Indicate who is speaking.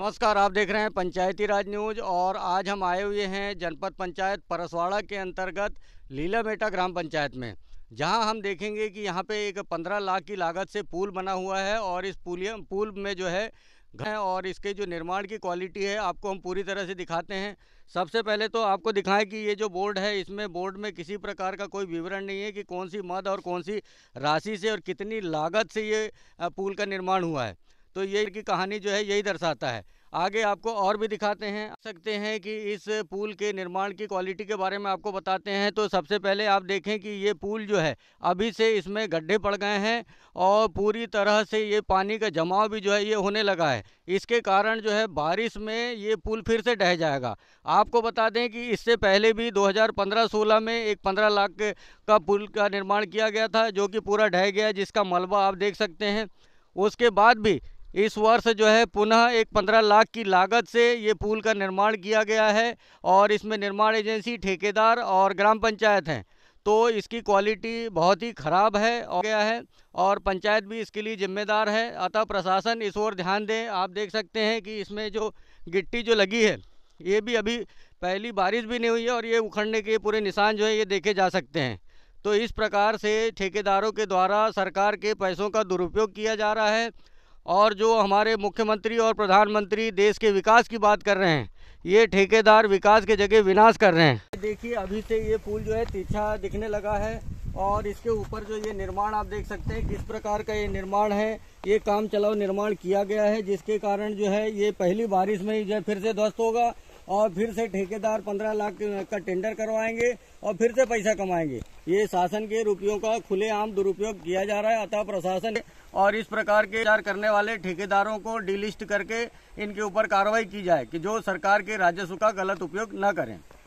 Speaker 1: नमस्कार आप देख रहे हैं पंचायती राज न्यूज और आज हम आए हुए हैं जनपद पंचायत परसवाड़ा के अंतर्गत लीला ग्राम पंचायत में जहां हम देखेंगे कि यहां पे एक 15 लाख की लागत से पुल बना हुआ है और इस पुलिया पुल में जो है घर और इसके जो निर्माण की क्वालिटी है आपको हम पूरी तरह से दिखाते हैं सबसे पहले तो आपको दिखाएं कि ये जो बोर्ड है इसमें बोर्ड में किसी प्रकार का कोई विवरण नहीं है कि कौन सी मद और कौन सी राशि से और कितनी लागत से ये पुल का निर्माण हुआ है तो ये की कहानी जो है यही दर्शाता है आगे आपको और भी दिखाते हैं सकते हैं कि इस पुल के निर्माण की क्वालिटी के बारे में आपको बताते हैं तो सबसे पहले आप देखें कि ये पुल जो है अभी से इसमें गड्ढे पड़ गए हैं और पूरी तरह से ये पानी का जमाव भी जो है ये होने लगा है इसके कारण जो है बारिश में ये पुल फिर से ढह जाएगा आपको बता दें कि इससे पहले भी 2015-16 में एक 15 लाख का पुल का निर्माण किया गया था जो कि पूरा ढह गया जिसका मलबा आप देख सकते हैं उसके बाद भी इस वर्ष जो है पुनः एक पंद्रह लाख की लागत से ये पुल का निर्माण किया गया है और इसमें निर्माण एजेंसी ठेकेदार और ग्राम पंचायत हैं तो इसकी क्वालिटी बहुत ही ख़राब है और गया है और पंचायत भी इसके लिए जिम्मेदार है अतः प्रशासन इस ओर ध्यान दें आप देख सकते हैं कि इसमें जो गिट्टी जो लगी है ये भी अभी पहली बारिश भी नहीं हुई है और ये उखड़ने के पूरे निशान जो है ये देखे जा सकते हैं तो इस प्रकार से ठेकेदारों के द्वारा सरकार के पैसों का दुरुपयोग किया जा रहा है और जो हमारे मुख्यमंत्री और प्रधानमंत्री देश के विकास की बात कर रहे हैं ये ठेकेदार विकास के जगह विनाश कर रहे हैं देखिए अभी से ये पुल जो है तीछा दिखने लगा है और इसके ऊपर जो ये निर्माण आप देख सकते हैं किस प्रकार का ये निर्माण है ये काम चलाओ निर्माण किया गया है जिसके कारण जो है ये पहली बारिश में ही जो है फिर से ध्वस्त होगा और फिर से ठेकेदार पंद्रह लाख का टेंडर करवाएंगे और फिर से पैसा कमाएंगे ये शासन के रुपयों का खुलेआम दुरुपयोग किया जा रहा है अतः प्रशासन और इस प्रकार के चार करने वाले ठेकेदारों को डिलिस्ट करके इनके ऊपर कार्रवाई की जाए कि जो सरकार के राजस्व का गलत उपयोग न करें